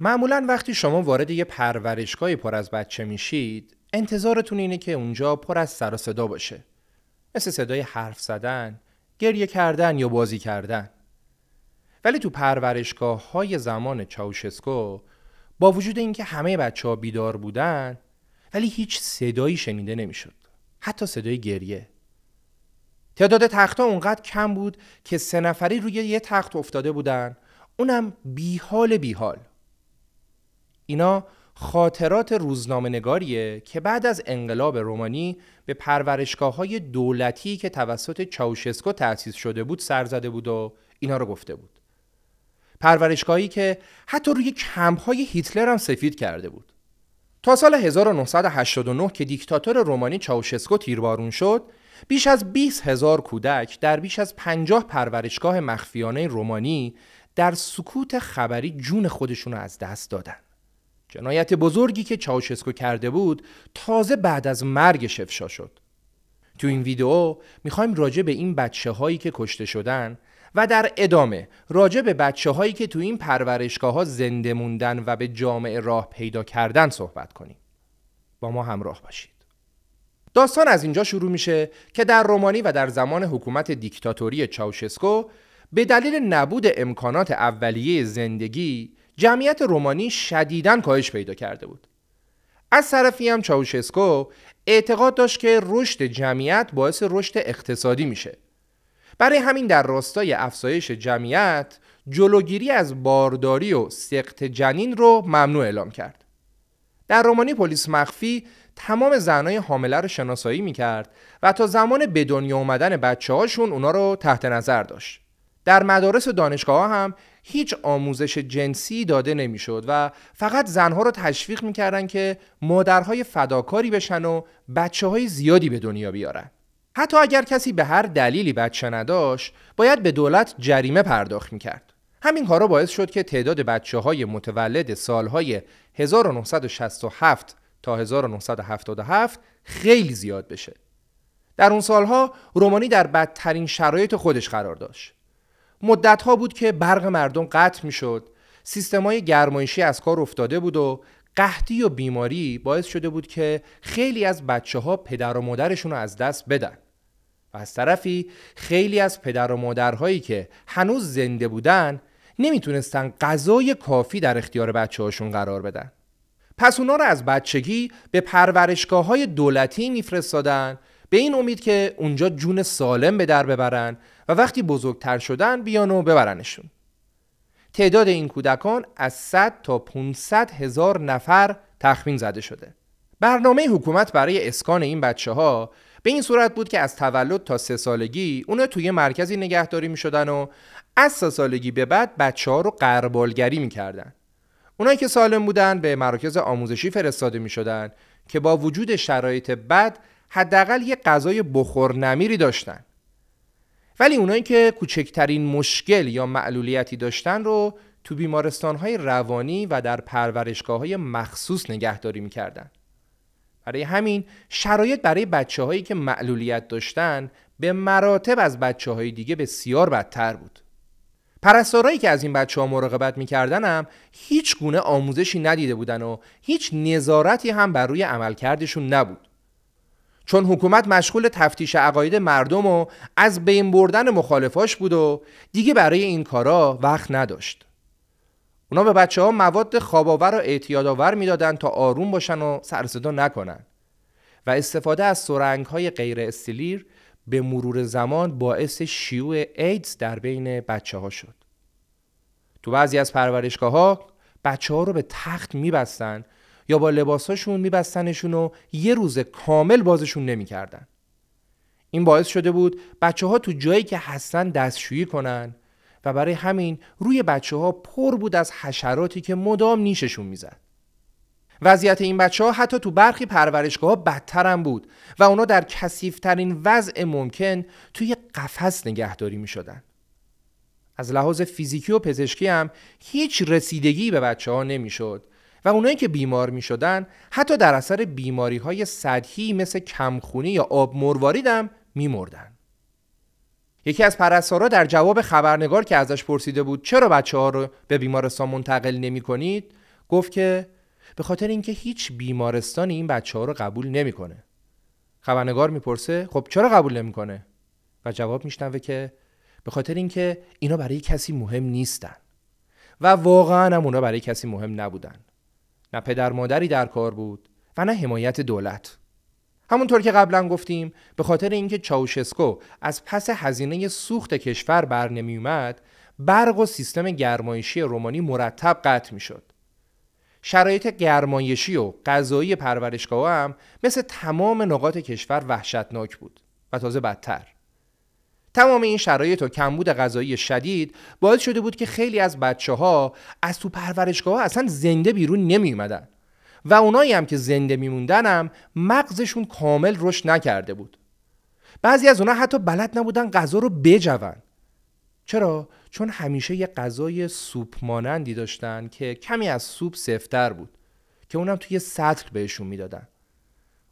معمولا وقتی شما وارد یه پرورشگاهی پر از بچه میشید انتظارتون اینه که اونجا پر از سر و صدا باشه مثل صدای حرف زدن، گریه کردن یا بازی کردن ولی تو پرورشگاه های زمان چاوشسکو با وجود اینکه همه بچه ها بیدار بودن ولی هیچ صدایی شنیده نمیشد حتی صدای گریه تعداد تخت اونقدر کم بود که سه نفری روی یه تخت افتاده بودن اونم بیحال بیحال اینا خاطرات روزنامه نگاریه که بعد از انقلاب رومانی به پرورشگاه های دولتی که توسط چاوشسکو تأسیس شده بود سر زده بود و اینا رو گفته بود. پرورشگاهی که حتی روی کمپ های هیتلر هم سفید کرده بود. تا سال 1989 که دیکتاتور رومانی چاوشسکو تیربارون شد، بیش از 20 هزار کودک در بیش از 50 پرورشگاه مخفیانه رومانی در سکوت خبری جون خودشون از دست دادند. جنایت بزرگی که چاوشسکو کرده بود تازه بعد از مرگش افشا شد تو این ویدیو میخوایم راجع به این بچه هایی که کشته شدن و در ادامه راجع به بچه هایی که تو این پرورشگاه ها زنده موندن و به جامعه راه پیدا کردن صحبت کنیم با ما همراه باشید داستان از اینجا شروع میشه که در رومانی و در زمان حکومت دیکتاتوری چاوشسکو به دلیل نبود امکانات اولیه زندگی جمعیت رومانی شدیداً کاهش پیدا کرده بود. از طرفی هم چاوشسکو اعتقاد داشت که رشد جمعیت باعث رشد اقتصادی میشه. برای همین در راستای افزایش جمعیت جلوگیری از بارداری و سقط جنین رو ممنوع اعلام کرد. در رومانی پلیس مخفی تمام زنای حامله رو شناسایی میکرد و تا زمان به دنیا اومدن بچه هاشون اونا رو تحت نظر داشت. در مدارس و دانشگاه هم هیچ آموزش جنسی داده نمیشد و فقط زنها رو تشویق میکردن که مادرهای فداکاری بشن و بچه های زیادی به دنیا بیارن حتی اگر کسی به هر دلیلی بچه نداشت باید به دولت جریمه پرداخت میکرد همین کارا باعث شد که تعداد بچه های متولد سالهای 1967 تا 1977 خیلی زیاد بشه در اون سالها رومانی در بدترین شرایط خودش قرار داشت مدت ها بود که برق مردم قطع می شد سیستمای گرمایشی از کار افتاده بود و قحطی و بیماری باعث شده بود که خیلی از بچه ها پدر و مادرشون رو از دست بدن و از طرفی خیلی از پدر و مادرهایی که هنوز زنده بودن نمیتونستن غذای کافی در اختیار بچه هاشون قرار بدن پس اونا رو از بچگی به پرورشگاه های دولتی میفرستادن به این امید که اونجا جون سالم به در ببرن و وقتی بزرگتر شدن بیان و ببرنشون تعداد این کودکان از 100 تا 500 هزار نفر تخمین زده شده برنامه حکومت برای اسکان این بچه ها به این صورت بود که از تولد تا سه سالگی اونا توی مرکزی نگهداری می شدن و از سه سالگی به بعد بچه ها رو قربالگری می کردن. اونایی که سالم بودن به مراکز آموزشی فرستاده می شدن که با وجود شرایط بد حداقل یه غذای بخور نمیری داشتن ولی اونایی که کوچکترین مشکل یا معلولیتی داشتن رو تو بیمارستانهای روانی و در پرورشگاه های مخصوص نگهداری میکردن برای همین شرایط برای بچه هایی که معلولیت داشتن به مراتب از بچه های دیگه بسیار بدتر بود پرستارایی که از این بچه ها مراقبت میکردن هم هیچ گونه آموزشی ندیده بودن و هیچ نظارتی هم بر روی عملکردشون نبود چون حکومت مشغول تفتیش عقاید مردم و از بین بردن مخالفاش بود و دیگه برای این کارا وقت نداشت. اونا به بچه ها مواد خواباور و اعتیادآور میدادن تا آروم باشن و سرصدا نکنن و استفاده از سرنگ های غیر استیلیر به مرور زمان باعث شیوع ایدز در بین بچه ها شد. تو بعضی از پرورشگاه ها بچه ها رو به تخت میبستن یا با لباساشون میبستنشون و یه روز کامل بازشون نمیکردن این باعث شده بود بچه ها تو جایی که هستن دستشویی کنن و برای همین روی بچه ها پر بود از حشراتی که مدام نیششون میزد وضعیت این بچه ها حتی تو برخی پرورشگاه بدتر هم بود و اونا در کسیفترین وضع ممکن توی قفس نگهداری می شدن. از لحاظ فیزیکی و پزشکی هم هیچ رسیدگی به بچه ها نمی شد و اونایی که بیمار می شدن حتی در اثر بیماری های سدهی مثل کمخونی یا آب مرواری می مردن. یکی از پرستارا در جواب خبرنگار که ازش پرسیده بود چرا بچه ها رو به بیمارستان منتقل نمی کنید گفت که به خاطر اینکه هیچ بیمارستانی این بچه ها رو قبول نمیکنه. خبرنگار پرسه خب چرا قبول نمیکنه؟ و جواب میشنوه که به خاطر اینکه اینا برای کسی مهم نیستن و واقعا هم اونا برای کسی مهم نبودن. نه پدر مادری در کار بود و نه حمایت دولت همونطور که قبلا گفتیم به خاطر اینکه چاوشسکو از پس هزینه سوخت کشور بر اومد برق و سیستم گرمایشی رومانی مرتب قطع شد شرایط گرمایشی و غذایی پرورشگاه هم مثل تمام نقاط کشور وحشتناک بود و تازه بدتر تمام این شرایط و کمبود غذایی شدید باعث شده بود که خیلی از بچه ها از تو پرورشگاه اصلا زنده بیرون نمی اومدن. و اونایی هم که زنده میموندن هم مغزشون کامل رشد نکرده بود بعضی از اونها حتی بلد نبودن غذا رو بجون چرا چون همیشه یه غذای سوپ مانندی داشتن که کمی از سوپ سفتر بود که اونم توی سطل بهشون میدادن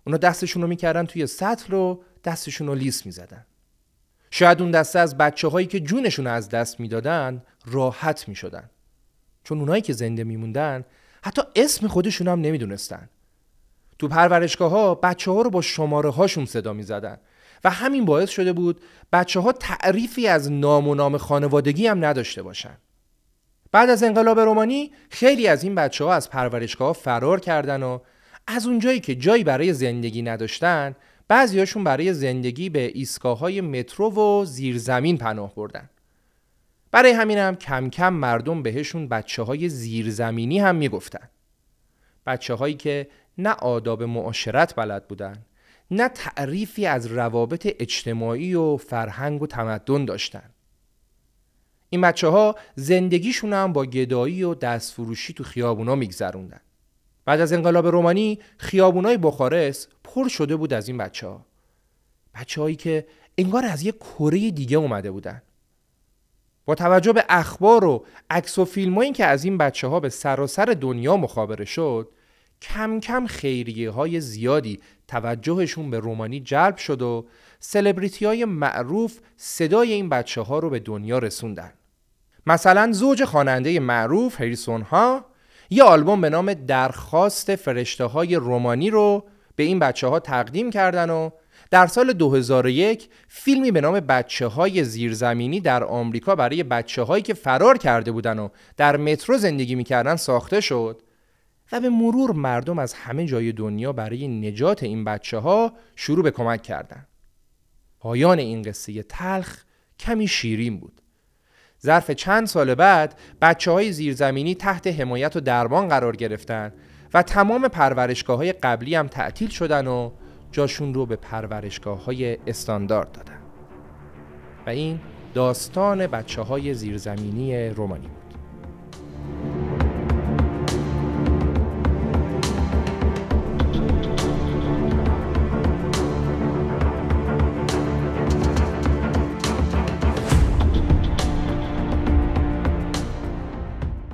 اونا دستشون رو میکردن توی سطل رو دستشون رو لیس میزدن شاید اون دسته از بچه هایی که جونشون از دست میدادن راحت شدن. چون اونایی که زنده میموندن حتی اسم خودشون هم نمیدونستن تو پرورشگاه ها بچه ها رو با شماره هاشون صدا زدن و همین باعث شده بود بچه ها تعریفی از نام و نام خانوادگی هم نداشته باشن بعد از انقلاب رومانی خیلی از این بچه ها از پرورشگاه فرار کردن و از اونجایی که جایی برای زندگی نداشتن بعضیاشون برای زندگی به ایستگاه مترو و زیرزمین پناه بردن برای همینم هم کم کم مردم بهشون بچه های زیرزمینی هم میگفتن بچه هایی که نه آداب معاشرت بلد بودن نه تعریفی از روابط اجتماعی و فرهنگ و تمدن داشتن این بچه ها زندگیشون هم با گدایی و دستفروشی تو خیابونا میگذروندن بعد از انقلاب رومانی خیابونای بخارس، پر شده بود از این بچه ها بچه هایی که انگار از یه کره دیگه اومده بودن با توجه به اخبار و عکس و هایی که از این بچه ها به سراسر دنیا مخابره شد کم کم خیریه های زیادی توجهشون به رومانی جلب شد و سلبریتی های معروف صدای این بچه ها رو به دنیا رسوندن مثلا زوج خواننده معروف هریسون ها یه آلبوم به نام درخواست فرشته های رومانی رو به این بچه ها تقدیم کردن و در سال 2001 فیلمی به نام بچه های زیرزمینی در آمریکا برای بچه هایی که فرار کرده بودن و در مترو زندگی میکردن ساخته شد و به مرور مردم از همه جای دنیا برای نجات این بچه ها شروع به کمک کردند. پایان این قصه تلخ کمی شیرین بود. ظرف چند سال بعد بچه های زیرزمینی تحت حمایت و درمان قرار گرفتند و تمام پرورشگاه های قبلی هم تعطیل شدن و جاشون رو به پرورشگاه های استاندارد دادن و این داستان بچه های زیرزمینی رومانی بود